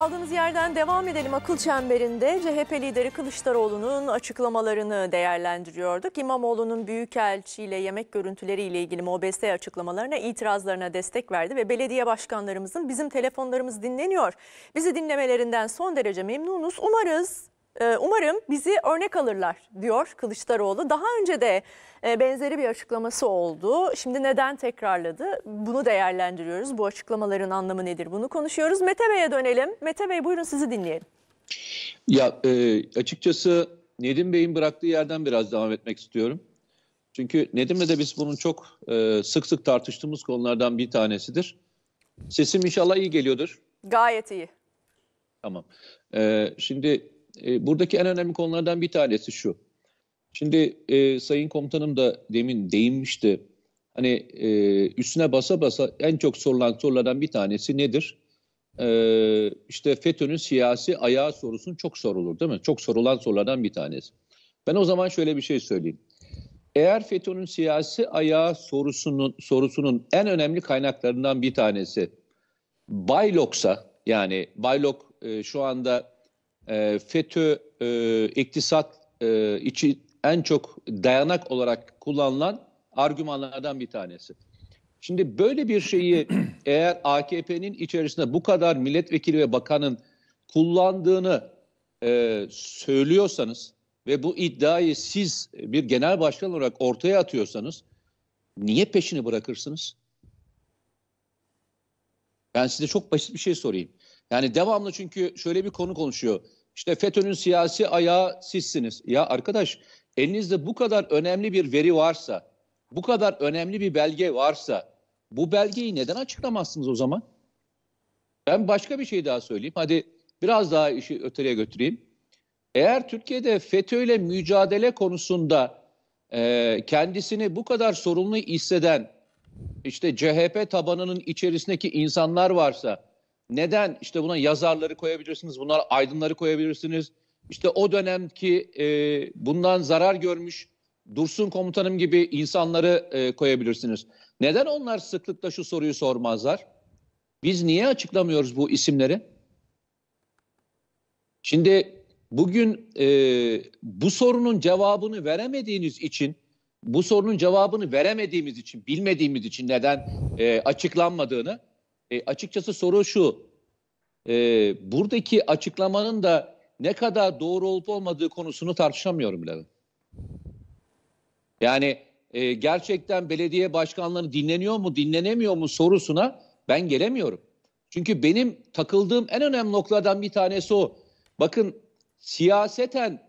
Aldığımız yerden devam edelim akıl çemberinde CHP lideri Kılıçdaroğlu'nun açıklamalarını değerlendiriyorduk. İmamoğlu'nun büyükelçiyle yemek görüntüleriyle ilgili MOBS açıklamalarına itirazlarına destek verdi ve belediye başkanlarımızın bizim telefonlarımız dinleniyor. Bizi dinlemelerinden son derece memnunuz. Umarız ee, umarım bizi örnek alırlar diyor Kılıçdaroğlu. Daha önce de e, benzeri bir açıklaması oldu. Şimdi neden tekrarladı? Bunu değerlendiriyoruz. Bu açıklamaların anlamı nedir? Bunu konuşuyoruz. Mete Bey'e dönelim. Mete Bey buyurun sizi dinleyelim. Ya e, açıkçası Nedim Bey'in bıraktığı yerden biraz devam etmek istiyorum. Çünkü Nedim'le de biz bunun çok e, sık sık tartıştığımız konulardan bir tanesidir. Sesim inşallah iyi geliyordur. Gayet iyi. Tamam. Ee, şimdi e, buradaki en önemli konulardan bir tanesi şu. Şimdi e, Sayın Komutanım da demin değinmişti. Hani e, üstüne basa basa en çok sorulan sorulardan bir tanesi nedir? E, işte FETÖ'nün siyasi ayağı sorusun çok sorulur değil mi? Çok sorulan sorulardan bir tanesi. Ben o zaman şöyle bir şey söyleyeyim. Eğer FETÖ'nün siyasi ayağı sorusunun, sorusunun en önemli kaynaklarından bir tanesi Baylok'sa yani Baylok e, şu anda ee, FETÖ e, iktisat e, içi en çok dayanak olarak kullanılan argümanlardan bir tanesi. Şimdi böyle bir şeyi eğer AKP'nin içerisinde bu kadar milletvekili ve bakanın kullandığını e, söylüyorsanız ve bu iddiayı siz bir genel başkan olarak ortaya atıyorsanız niye peşini bırakırsınız? Ben size çok basit bir şey sorayım. Yani devamlı çünkü şöyle bir konu konuşuyor. İşte FETÖ'nün siyasi ayağı sizsiniz. Ya arkadaş elinizde bu kadar önemli bir veri varsa, bu kadar önemli bir belge varsa bu belgeyi neden açıklamazsınız o zaman? Ben başka bir şey daha söyleyeyim. Hadi biraz daha işi öteye götüreyim. Eğer Türkiye'de FETÖ ile mücadele konusunda e, kendisini bu kadar sorumlu hisseden işte CHP tabanının içerisindeki insanlar varsa neden? İşte buna yazarları koyabilirsiniz, bunlar aydınları koyabilirsiniz. İşte o dönemki e, bundan zarar görmüş Dursun komutanım gibi insanları e, koyabilirsiniz. Neden onlar sıklıkla şu soruyu sormazlar? Biz niye açıklamıyoruz bu isimleri? Şimdi bugün e, bu sorunun cevabını veremediğiniz için, bu sorunun cevabını veremediğimiz için, bilmediğimiz için neden e, açıklanmadığını e, açıkçası soru şu. E, buradaki açıklamanın da ne kadar doğru olup olmadığı konusunu tartışamıyorum bile. Yani e, gerçekten belediye başkanları dinleniyor mu, dinlenemiyor mu sorusuna ben gelemiyorum. Çünkü benim takıldığım en önemli noktadan bir tanesi o. Bakın siyaseten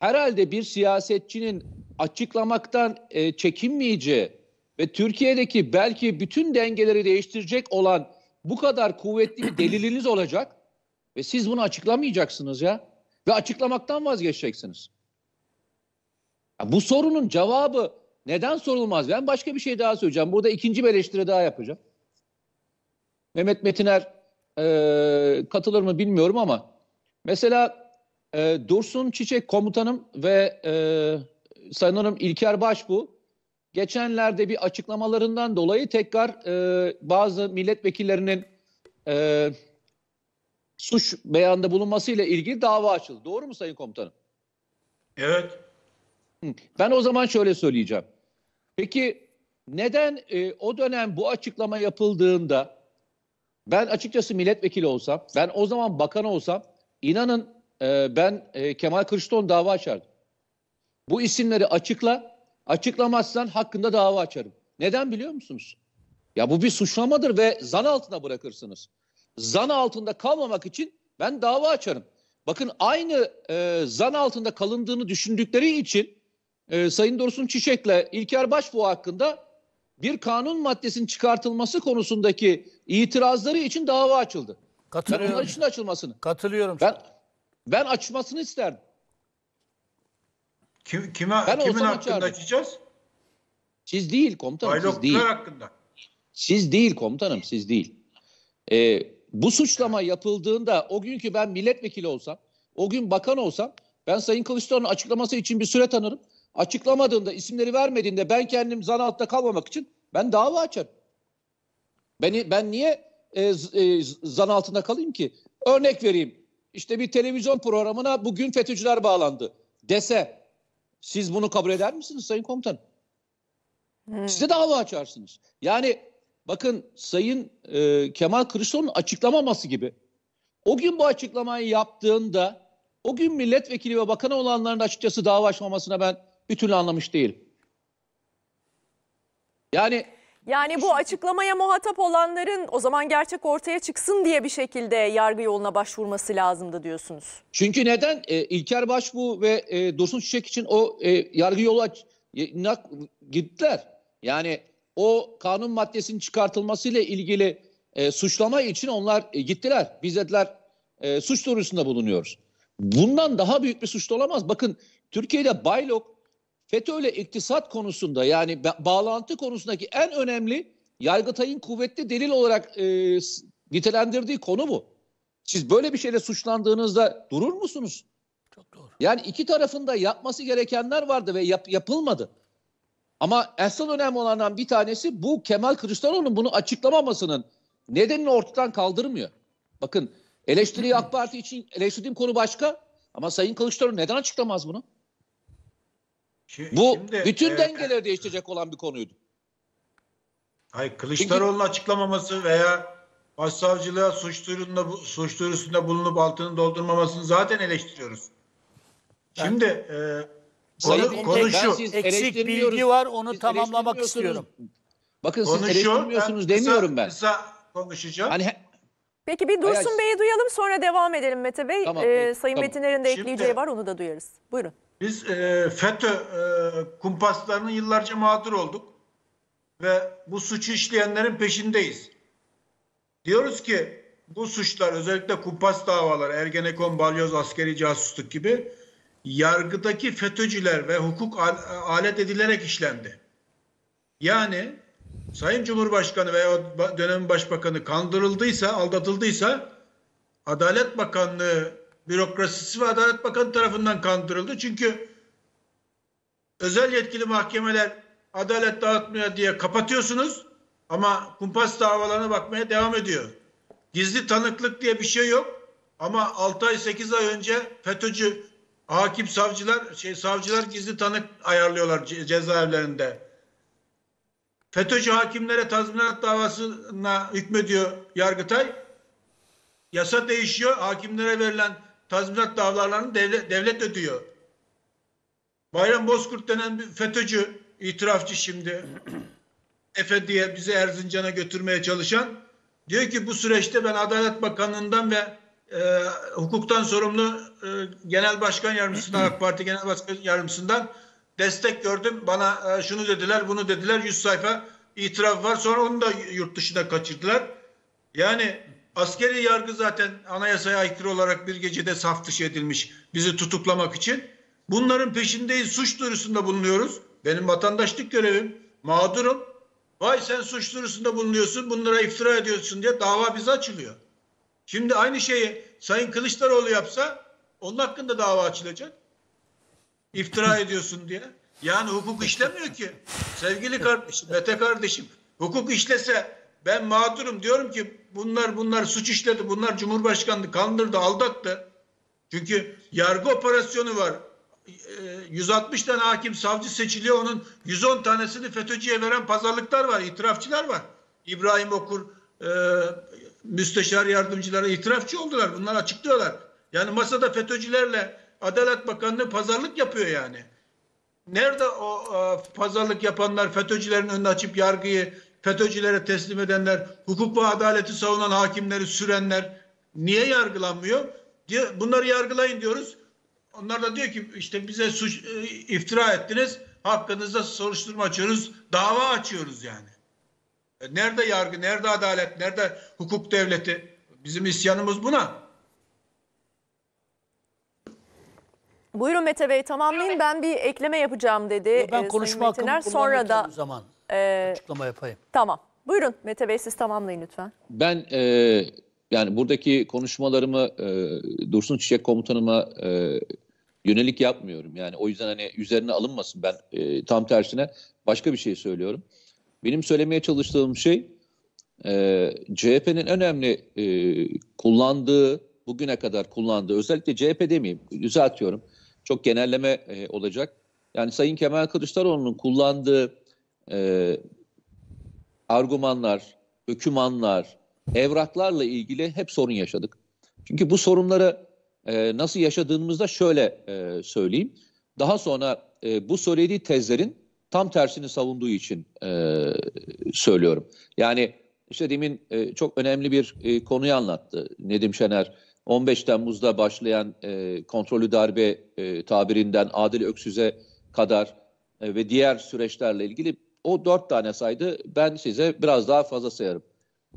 herhalde bir siyasetçinin açıklamaktan e, çekinmeyeceği ve Türkiye'deki belki bütün dengeleri değiştirecek olan bu kadar kuvvetli bir deliliniz olacak ve siz bunu açıklamayacaksınız ya ve açıklamaktan vazgeçeceksiniz. Ya bu sorunun cevabı neden sorulmaz? Ben başka bir şey daha söyleyeceğim. Burada ikinci bir eleştiri daha yapacağım. Mehmet Metiner e, katılır mı bilmiyorum ama mesela e, Dursun Çiçek komutanım ve e, sanırım İlker Baş bu geçenlerde bir açıklamalarından dolayı tekrar e, bazı milletvekillerinin e, suç beyanında bulunmasıyla ilgili dava açıldı. Doğru mu Sayın Komutanım? Evet. Ben o zaman şöyle söyleyeceğim. Peki neden e, o dönem bu açıklama yapıldığında ben açıkçası milletvekili olsam, ben o zaman bakan olsam inanın e, ben e, Kemal Kılıçdaroğlu dava açardım. Bu isimleri açıkla Açıklamazsan hakkında dava açarım. Neden biliyor musunuz? Ya bu bir suçlamadır ve zan altına bırakırsınız. Zan altında kalmamak için ben dava açarım. Bakın aynı e, zan altında kalındığını düşündükleri için e, Sayın Dursun Çiçek'le İlker Başbuğ hakkında bir kanun maddesinin çıkartılması konusundaki itirazları için dava açıldı. Katılıyorum. Ben onlar için açılmasını. Katılıyorum. Ben, ben açmasını isterdim. Kim, kime, ben kimin hakkında çağırdım. açacağız? Siz değil komutanım. siz değil. hakkında. Siz değil komutanım siz değil. Ee, bu suçlama yapıldığında o günkü ben milletvekili olsam, o gün bakan olsam ben Sayın Kılıçdaroğlu'nun açıklaması için bir süre tanırım. Açıklamadığında, isimleri vermediğinde ben kendim zan altında kalmamak için ben dava açarım. Beni, ben niye e, e, zan altında kalayım ki? Örnek vereyim. İşte bir televizyon programına bugün FETÖ'cüler bağlandı dese siz bunu kabul eder misiniz Sayın Komutan? Hmm. Size dava açarsınız. Yani bakın Sayın e, Kemal Kılıçdaroğlu'nun açıklamaması gibi. O gün bu açıklamayı yaptığında o gün milletvekili ve bakanı olanların açıkçası dava açmamasına ben bir türlü anlamış değilim. Yani yani bu açıklamaya muhatap olanların o zaman gerçek ortaya çıksın diye bir şekilde yargı yoluna başvurması lazımdı diyorsunuz. Çünkü neden? E, İlker Başbu ve e, Dursun Çiçek için o e, yargı yolu gittiler. Yani o kanun maddesinin çıkartılmasıyla ilgili e, suçlama için onlar e, gittiler. Biz dediler e, suç duyurusunda bulunuyoruz. Bundan daha büyük bir suç da olamaz. Bakın Türkiye'de Baylok FETÖ'yle iktisat konusunda yani bağlantı konusundaki en önemli Yargıtay'ın kuvvetli delil olarak e, nitelendirdiği konu bu. Siz böyle bir şeyle suçlandığınızda durur musunuz? Çok doğru. Yani iki tarafında yapması gerekenler vardı ve yap, yapılmadı. Ama asıl önemli olandan bir tanesi bu Kemal Kılıçdaroğlu'nun bunu açıklamamasının nedenini ortadan kaldırmıyor. Bakın eleştiri AK Parti için eleştirdiğim konu başka ama Sayın Kılıçdaroğlu neden açıklamaz bunu? Şimdi, Bu bütün e, dengeleri değiştirecek olan bir konuydu. Hayır Kılıçdaroğlu'nun Çünkü, açıklamaması veya başsavcılığa suç duyurusunda, suç duyurusunda bulunup altını doldurmamasını zaten eleştiriyoruz. Şimdi e, konu, konuşu. Eksik bilgi var onu tamamlamak istiyorum. Bakın konuşu, siz eleştirmiyorsunuz ben demiyorum kısa, ben. Kısa konuşacağım. Hani Peki bir Dursun Bey'i duyalım sonra devam edelim Mete Bey. Tamam, ee, Sayın tamam. Metinler'in de ekleyeceği var onu da duyarız. Buyurun. Biz e, FETÖ e, kumpaslarının yıllarca mağdur olduk ve bu suçu işleyenlerin peşindeyiz. Diyoruz ki bu suçlar özellikle kumpas davaları, Ergenekon, Balyoz, askeri casusluk gibi yargıdaki FETÖ'cüler ve hukuk al alet edilerek işlendi. Yani Sayın Cumhurbaşkanı veya dönemin başbakanı kandırıldıysa, aldatıldıysa Adalet Bakanlığı bürokrasisi ve Adalet Bakanı tarafından kandırıldı. Çünkü özel yetkili mahkemeler adalet dağıtmıyor diye kapatıyorsunuz ama kumpas davalarına bakmaya devam ediyor. Gizli tanıklık diye bir şey yok ama 6 ay 8 ay önce FETÖ'cü hakim savcılar şey savcılar gizli tanık ayarlıyorlar cezaevlerinde. FETÖ'cü hakimlere tazminat davasına hükmediyor Yargıtay. Yasa değişiyor. Hakimlere verilen tazminat davalarını devlet, devlet ödüyor. Bayram Bozkurt denen bir FETÖ'cü, itirafçı şimdi Efe diye bizi Erzincan'a götürmeye çalışan diyor ki bu süreçte ben Adalet Bakanlığı'ndan ve e, hukuktan sorumlu e, Genel Başkan Yardımcısından AK Parti Genel Başkan Yardımcısından destek gördüm. Bana e, şunu dediler, bunu dediler. 100 sayfa itiraf var. Sonra onu da yurt dışına kaçırdılar. Yani Askeri yargı zaten anayasaya aykırı olarak bir gecede saf dışı edilmiş bizi tutuklamak için. Bunların peşindeyiz, suç duyurusunda bulunuyoruz. Benim vatandaşlık görevim, mağdurum. Vay sen suç duyurusunda bulunuyorsun, bunlara iftira ediyorsun diye dava bize açılıyor. Şimdi aynı şeyi Sayın Kılıçdaroğlu yapsa onun hakkında dava açılacak. İftira ediyorsun diye. Yani hukuk işlemiyor ki. Sevgili kardeşim, Mete kardeşim, hukuk işlese ben mağdurum diyorum ki bunlar bunlar suç işledi, bunlar cumhurbaşkanlığı kandırdı, aldattı. Çünkü yargı operasyonu var. 160 ee, tane hakim savcı seçiliyor onun 110 tanesini FETÖ'cüye veren pazarlıklar var, itirafçılar var. İbrahim Okur e, müsteşar yardımcılara itirafçı oldular. Bunlar açıklıyorlar. Yani masada FETÖ'cülerle Adalet Bakanlığı pazarlık yapıyor yani. Nerede o e, pazarlık yapanlar FETÖ'cülerin önünü açıp yargıyı FETÖ'cülere teslim edenler, hukuk ve adaleti savunan hakimleri sürenler niye yargılanmıyor? Bunları yargılayın diyoruz. Onlar da diyor ki işte bize suç e, iftira ettiniz. Hakkınızda soruşturma açıyoruz. Dava açıyoruz yani. E, nerede yargı, nerede adalet, nerede hukuk devleti? Bizim isyanımız buna. Buyurun Mete Bey tamamlayın ben bir ekleme yapacağım dedi. Ya ben e, konuşma hakkımı Sonra da... zaman. Ee, Açıklama yapayım. Tamam. Buyurun Mete Bey siz tamamlayın lütfen. Ben e, yani buradaki konuşmalarımı e, Dursun Çiçek komutanıma e, yönelik yapmıyorum. Yani o yüzden hani üzerine alınmasın ben e, tam tersine başka bir şey söylüyorum. Benim söylemeye çalıştığım şey e, CHP'nin önemli e, kullandığı, bugüne kadar kullandığı özellikle CHP demeyeyim düzeltiyorum. Çok genelleme e, olacak. Yani Sayın Kemal Kılıçdaroğlu'nun kullandığı e, argümanlar, ökümanlar, evraklarla ilgili hep sorun yaşadık. Çünkü bu sorunları e, nasıl yaşadığımızda şöyle e, söyleyeyim. Daha sonra e, bu söylediği tezlerin tam tersini savunduğu için e, söylüyorum. Yani işte demin e, çok önemli bir e, konuyu anlattı Nedim Şener. 15 Temmuz'da başlayan e, kontrolü darbe e, tabirinden Adil Öksüz'e kadar e, ve diğer süreçlerle ilgili o dört tane saydı. Ben size biraz daha fazla sayarım.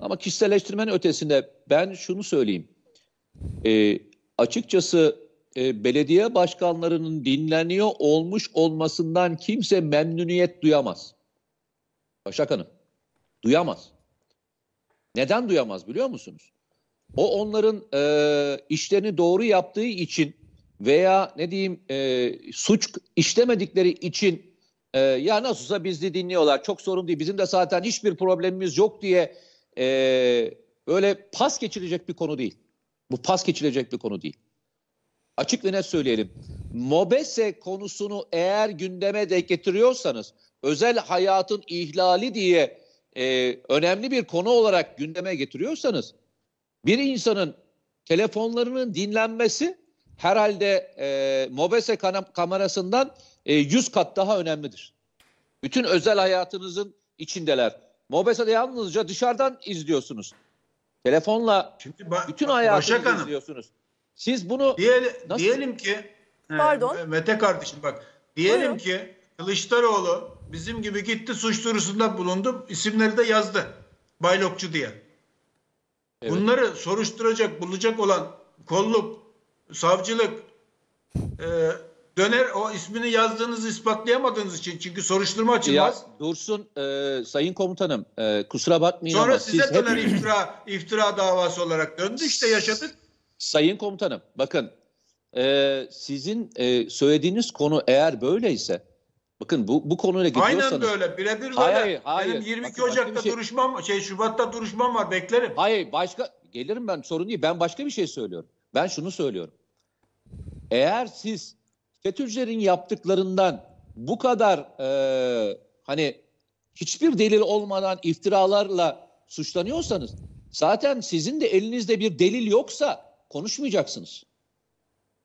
Ama kişiselleştirmenin ötesinde ben şunu söyleyeyim. E, açıkçası e, belediye başkanlarının dinleniyor olmuş olmasından kimse memnuniyet duyamaz. Başak Hanım, duyamaz. Neden duyamaz biliyor musunuz? O onların e, işlerini doğru yaptığı için veya ne diyeyim e, suç işlemedikleri için e, ya nasıl olsa bizi dinliyorlar çok sorun değil bizim de zaten hiçbir problemimiz yok diye e, öyle pas geçilecek bir konu değil. Bu pas geçilecek bir konu değil. Açık ve net söyleyelim. Mobese konusunu eğer gündeme de getiriyorsanız özel hayatın ihlali diye e, önemli bir konu olarak gündeme getiriyorsanız bir insanın telefonlarının dinlenmesi herhalde e, mobese kamerasından e, 100 kat daha önemlidir. Bütün özel hayatınızın içindeler. Mobese'de yalnızca dışarıdan izliyorsunuz. Telefonla Şimdi ba- bütün hayatınızı Başak izliyorsunuz. Siz bunu diyelim, nasıl... diyelim ki Pardon. E, Mete kardeşim bak diyelim Buyurun. ki Kılıçdaroğlu bizim gibi gitti suç duyurusunda bulundu. isimleri de yazdı. Baylokçu diye. Evet. Bunları soruşturacak, bulacak olan kolluk, savcılık e, döner o ismini yazdığınızı ispatlayamadığınız için çünkü soruşturma açılmaz. Ya, dursun e, sayın komutanım e, kusura bakmayın Sonra ama size siz döner hep... iftira, iftira davası olarak döndü işte yaşadık. Sayın komutanım bakın e, sizin e, söylediğiniz konu eğer böyleyse Bakın bu, bu konuyla gidiyorsanız. Aynen böyle birebir böyle. Hayır, hayır. Benim 22 bakın, Ocak'ta şey... duruşmam şey Şubat'ta duruşmam var beklerim. Hayır başka gelirim ben sorun değil ben başka bir şey söylüyorum. Ben şunu söylüyorum. Eğer siz FETÖ'cülerin yaptıklarından bu kadar e, hani hiçbir delil olmadan iftiralarla suçlanıyorsanız zaten sizin de elinizde bir delil yoksa konuşmayacaksınız.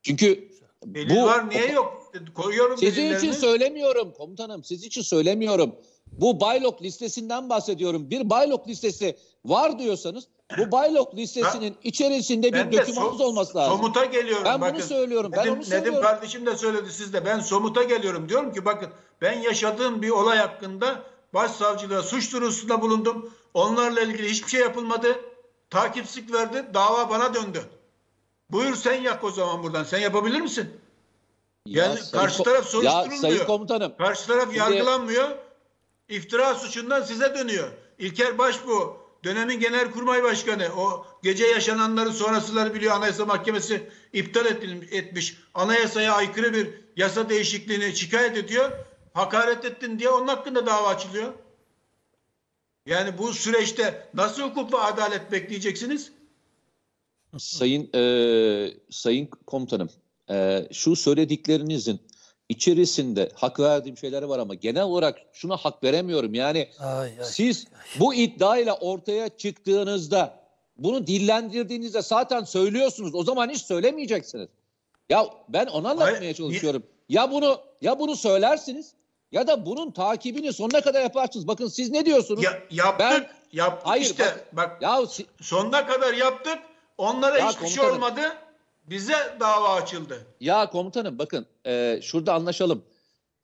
Çünkü delil bu, var niye yok? Koyuyorum Sizin için söylemiyorum komutanım. Siz için söylemiyorum. Bu baylok listesinden bahsediyorum. Bir baylok listesi var diyorsanız bu baylok listesinin ha? içerisinde bir dokümanımız so olması lazım. Somuta geliyorum. Ben bakın, bunu söylüyorum. Nedim, ben onu Nedim kardeşim de söyledi siz de. Ben somuta geliyorum. Diyorum ki bakın ben yaşadığım bir olay hakkında başsavcılığa suç duyurusunda bulundum. Onlarla ilgili hiçbir şey yapılmadı. Takipsizlik verdi. Dava bana döndü. Buyur sen yak o zaman buradan. Sen yapabilir misin? Ya yani karşı taraf soruşturulmuyor. Ya sayın komutanım. Karşı taraf şimdi, yargılanmıyor iftira suçundan size dönüyor. İlker Başbu dönemin Genelkurmay Başkanı o gece yaşananları sonrasıları biliyor Anayasa Mahkemesi iptal etmiş. Anayasaya aykırı bir yasa değişikliğini şikayet ediyor. Hakaret ettin diye onun hakkında dava açılıyor. Yani bu süreçte nasıl hukuk ve adalet bekleyeceksiniz? Sayın e, Sayın Komutanım, e, şu söylediklerinizin içerisinde hak verdiğim şeyler var ama genel olarak şuna hak veremiyorum. Yani ay, ay. siz bu iddiayla ortaya çıktığınızda bunu dillendirdiğinizde zaten söylüyorsunuz. O zaman hiç söylemeyeceksiniz. Ya ben onu anlatmaya çalışıyorum. Ya bunu ya bunu söylersiniz ya da bunun takibini sonuna kadar yaparsınız. Bakın siz ne diyorsunuz? Ya, yaptık, ben, yaptık hayır, işte. Bak, bak ya, sonuna kadar yaptık. Onlara ya, hiçbir şey olmadı bize dava açıldı. Ya komutanım bakın e, şurada anlaşalım.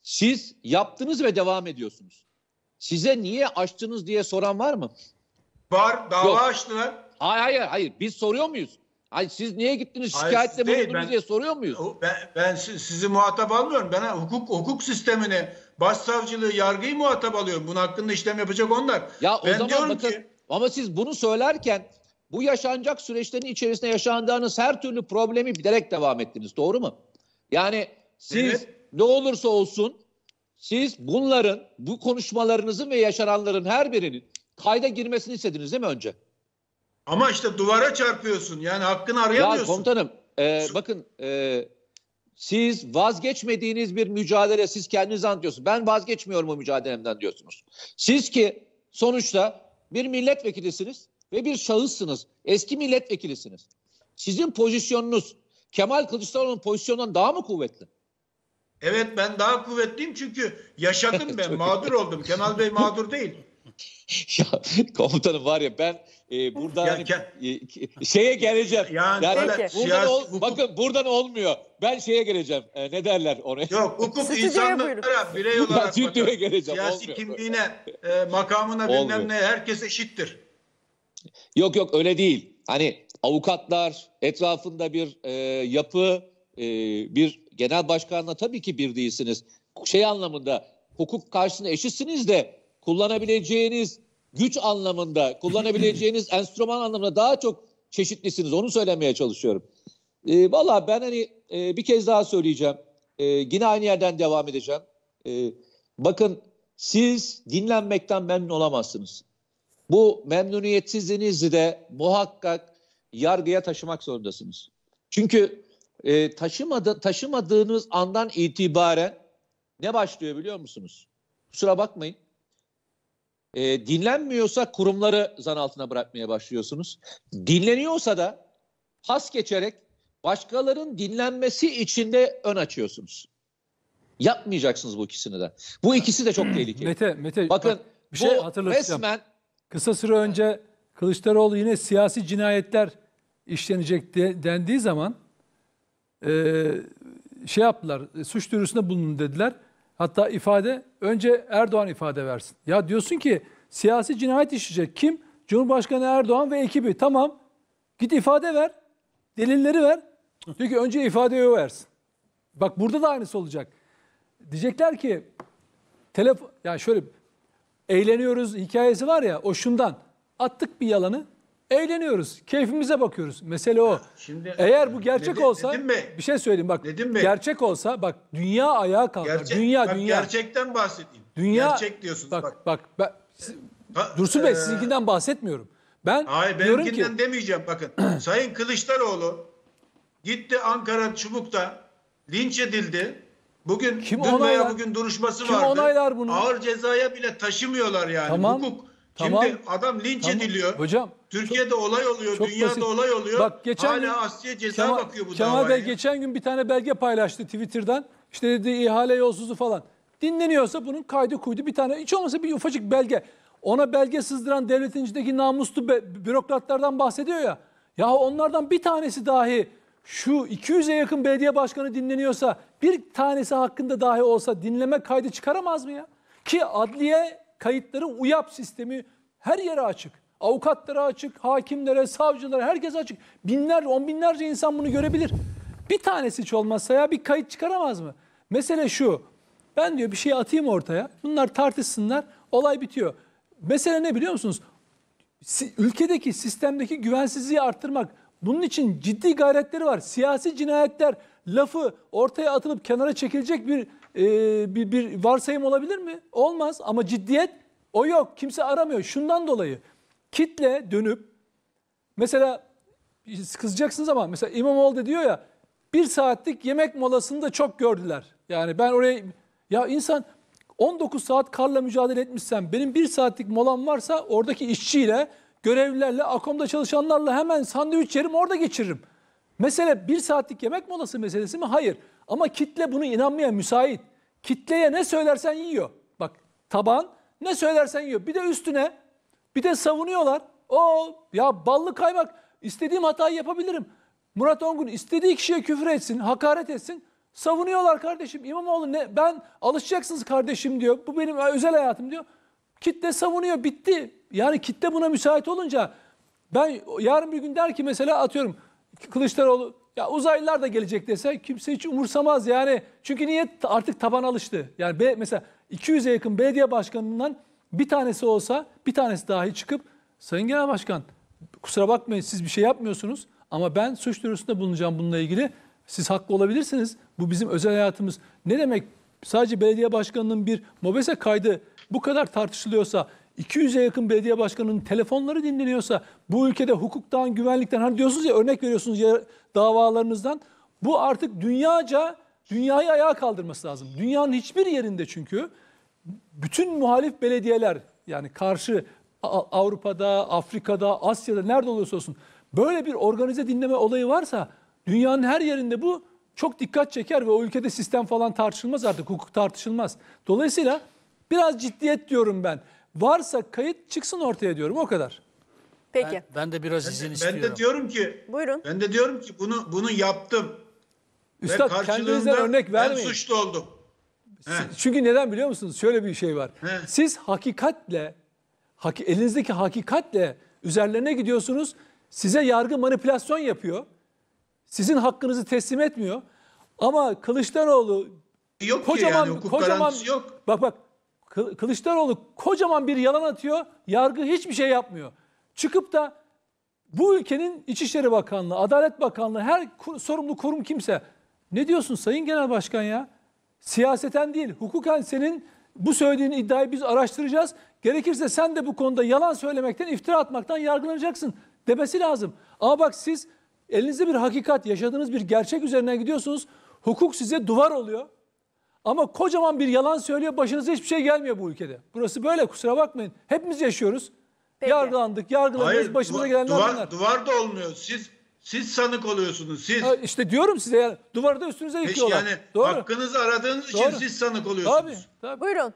Siz yaptınız ve devam ediyorsunuz. Size niye açtınız diye soran var mı? Var dava Yok. açtılar. Hayır hayır hayır biz soruyor muyuz? Hayır siz niye gittiniz Şikayetle şikayette siz bulundunuz diye soruyor muyuz? Ben, ben sizi muhatap almıyorum. Ben hukuk hukuk sistemini, başsavcılığı, yargıyı muhatap alıyorum. Bunun hakkında işlem yapacak onlar. Ya o zaman diyorum bakın ki ama siz bunu söylerken bu yaşanacak süreçlerin içerisinde yaşandığınız her türlü problemi bilerek devam ettiniz. Doğru mu? Yani siz evet. ne olursa olsun siz bunların, bu konuşmalarınızın ve yaşananların her birinin kayda girmesini istediniz değil mi önce? Ama işte duvara çarpıyorsun. Yani hakkını arayamıyorsun. Ya komutanım e, bakın e, siz vazgeçmediğiniz bir mücadele siz kendiniz anlatıyorsunuz. Ben vazgeçmiyorum bu mücadelemden diyorsunuz. Siz ki sonuçta bir milletvekilisiniz ve bir şahıssınız. Eski milletvekilisiniz. Sizin pozisyonunuz Kemal Kılıçdaroğlu'nun pozisyonundan daha mı kuvvetli? Evet ben daha kuvvetliyim çünkü yaşadım ben mağdur oldum. Kemal Bey mağdur değil. ya komutanım var ya ben e, burada ya, hani, e, şeye geleceğim. Yani, yani peki. buradan siyasi, ol, hukuk, bakın buradan olmuyor. Ben şeye geleceğim. E, ne derler oraya? Yok hukuk insanlara birey olarak bakar. geleceğim. Siyasi olmuyor. kimliğine, e, makamına olmuyor. bilmem ne herkes eşittir. Yok yok öyle değil. Hani avukatlar etrafında bir e, yapı e, bir genel başkanla tabii ki bir değilsiniz. Şey anlamında hukuk karşısında eşitsiniz de kullanabileceğiniz güç anlamında kullanabileceğiniz enstrüman anlamında daha çok çeşitlisiniz. Onu söylemeye çalışıyorum. E, Valla ben hani e, bir kez daha söyleyeceğim. E, yine aynı yerden devam edeceğim. E, bakın siz dinlenmekten memnun olamazsınız. Bu memnuniyetsizliğinizi de muhakkak yargıya taşımak zorundasınız. Çünkü e, taşımadı, taşımadığınız andan itibaren ne başlıyor biliyor musunuz? Kusura bakmayın. E, dinlenmiyorsa kurumları zan altına bırakmaya başlıyorsunuz. Dinleniyorsa da pas geçerek başkalarının dinlenmesi için de ön açıyorsunuz. Yapmayacaksınız bu ikisini de. Bu ikisi de çok hmm. tehlikeli. Mete, Mete bakın bak, bir şey bu resmen Kısa süre önce Kılıçdaroğlu yine siyasi cinayetler işlenecek de, dendiği zaman e, şey yaptılar, e, suç duyurusunda bulunun dediler. Hatta ifade, önce Erdoğan ifade versin. Ya diyorsun ki siyasi cinayet işleyecek. Kim? Cumhurbaşkanı Erdoğan ve ekibi. Tamam git ifade ver, delilleri ver. Diyor ki önce ifadeyi versin. Bak burada da aynısı olacak. Diyecekler ki telefon ya şöyle eğleniyoruz hikayesi var ya o şundan. Attık bir yalanı eğleniyoruz. Keyfimize bakıyoruz. Mesele o. Şimdi, Eğer bu gerçek Nedim, olsa Nedim bir şey söyleyeyim bak. Nedim Bey, gerçek olsa bak dünya ayağa kalkar. Gerçek, dünya bak, dünya. Gerçekten bahsedeyim. Dünya, gerçek diyorsunuz bak. Bak, bak ben, ha, Dursun Bey e, sizinkinden bahsetmiyorum. Ben Hayır diyorum ki, demeyeceğim bakın. Sayın Kılıçdaroğlu gitti Ankara Çubuk'ta linç edildi. Bugün kim dün onaylar, veya bugün duruşması kim vardı. onaylar bunu? Ağır cezaya bile taşımıyorlar yani tamam, hukuk. Tamam, Şimdi adam linç tamam. ediliyor. Hocam Türkiye'de çok, olay oluyor, çok dünyada basit. olay oluyor. Bak geçen hala gün, Asya ceza Kemal, bakıyor bu Kemal davaya. Bey geçen gün bir tane belge paylaştı Twitter'dan. İşte dedi ihale yolsuzu falan. Dinleniyorsa bunun kaydı kuydu bir tane hiç olmasa bir ufacık belge. Ona belge sızdıran devletin içindeki namuslu bürokratlardan bahsediyor ya. Ya onlardan bir tanesi dahi şu 200'e yakın belediye başkanı dinleniyorsa bir tanesi hakkında dahi olsa dinleme kaydı çıkaramaz mı ya? Ki adliye kayıtları UYAP sistemi her yere açık. Avukatlara açık, hakimlere, savcılara, herkese açık. Binler, on binlerce insan bunu görebilir. Bir tanesi hiç olmazsa ya bir kayıt çıkaramaz mı? Mesele şu, ben diyor bir şey atayım ortaya, bunlar tartışsınlar, olay bitiyor. Mesele ne biliyor musunuz? Ülkedeki sistemdeki güvensizliği arttırmak. Bunun için ciddi gayretleri var. Siyasi cinayetler lafı ortaya atılıp kenara çekilecek bir e, bir, bir varsayım olabilir mi? Olmaz ama ciddiyet o yok. Kimse aramıyor. Şundan dolayı kitle dönüp mesela kızacaksınız ama mesela İmamoğlu da diyor ya bir saatlik yemek molasını da çok gördüler. Yani ben oraya ya insan 19 saat karla mücadele etmişsem benim bir saatlik molam varsa oradaki işçiyle görevlilerle, akomda çalışanlarla hemen sandviç yerim orada geçiririm. Mesele bir saatlik yemek molası meselesi mi? Hayır. Ama kitle bunu inanmaya müsait. Kitleye ne söylersen yiyor. Bak taban ne söylersen yiyor. Bir de üstüne bir de savunuyorlar. O ya ballı kaymak istediğim hatayı yapabilirim. Murat Ongun istediği kişiye küfür etsin, hakaret etsin. Savunuyorlar kardeşim. İmamoğlu ne ben alışacaksınız kardeşim diyor. Bu benim özel hayatım diyor. Kitle savunuyor. Bitti yani kitle buna müsait olunca ben yarın bir gün der ki mesela atıyorum Kılıçdaroğlu ya uzaylılar da gelecek dese kimse hiç umursamaz yani. Çünkü niye artık taban alıştı. Yani be, mesela 200'e yakın belediye başkanından bir tanesi olsa bir tanesi dahi çıkıp Sayın Genel Başkan kusura bakmayın siz bir şey yapmıyorsunuz ama ben suç duyurusunda bulunacağım bununla ilgili. Siz haklı olabilirsiniz. Bu bizim özel hayatımız. Ne demek sadece belediye başkanının bir mobese kaydı bu kadar tartışılıyorsa 200'e yakın belediye başkanının telefonları dinleniyorsa bu ülkede hukuktan, güvenlikten hani diyorsunuz ya örnek veriyorsunuz ya davalarınızdan bu artık dünyaca dünyayı ayağa kaldırması lazım. Dünyanın hiçbir yerinde çünkü bütün muhalif belediyeler yani karşı Avrupa'da, Afrika'da, Asya'da nerede olursa olsun böyle bir organize dinleme olayı varsa dünyanın her yerinde bu çok dikkat çeker ve o ülkede sistem falan tartışılmaz artık, hukuk tartışılmaz. Dolayısıyla biraz ciddiyet diyorum ben. Varsa kayıt çıksın ortaya diyorum o kadar. Peki. Ben, ben de biraz izin ben, istiyorum. Ben de diyorum ki Buyurun. Ben de diyorum ki bunu bunu yaptım. Üstad kendinizden örnek vermeyin. Ben suçlu oldum. çünkü neden biliyor musunuz? Şöyle bir şey var. He. Siz hakikatle hak, elinizdeki hakikatle üzerlerine gidiyorsunuz. Size yargı manipülasyon yapıyor. Sizin hakkınızı teslim etmiyor. Ama Kılıçdaroğlu yok kocaman yani, kocaman yok. Bak bak Kılıçdaroğlu kocaman bir yalan atıyor. Yargı hiçbir şey yapmıyor. Çıkıp da bu ülkenin İçişleri Bakanlığı, Adalet Bakanlığı, her sorumlu kurum kimse. Ne diyorsun Sayın Genel Başkan ya? Siyaseten değil, hukuken senin bu söylediğin iddiayı biz araştıracağız. Gerekirse sen de bu konuda yalan söylemekten, iftira atmaktan yargılanacaksın demesi lazım. Ama bak siz elinizde bir hakikat, yaşadığınız bir gerçek üzerine gidiyorsunuz. Hukuk size duvar oluyor. Ama kocaman bir yalan söylüyor başınıza hiçbir şey gelmiyor bu ülkede. Burası böyle kusura bakmayın. Hepimiz yaşıyoruz. Peki. Yargılandık, yargılanıyoruz. Hayır, başımıza duvar, gelenler duvar, bunlar. Duvar da olmuyor. Siz siz sanık oluyorsunuz. Siz. Ha, işte diyorum size yani duvarda üstünüze Peş, yıkıyorlar. Yani Doğru. hakkınızı aradığınız Doğru. için siz sanık oluyorsunuz. Tabii, tabii. Buyurun.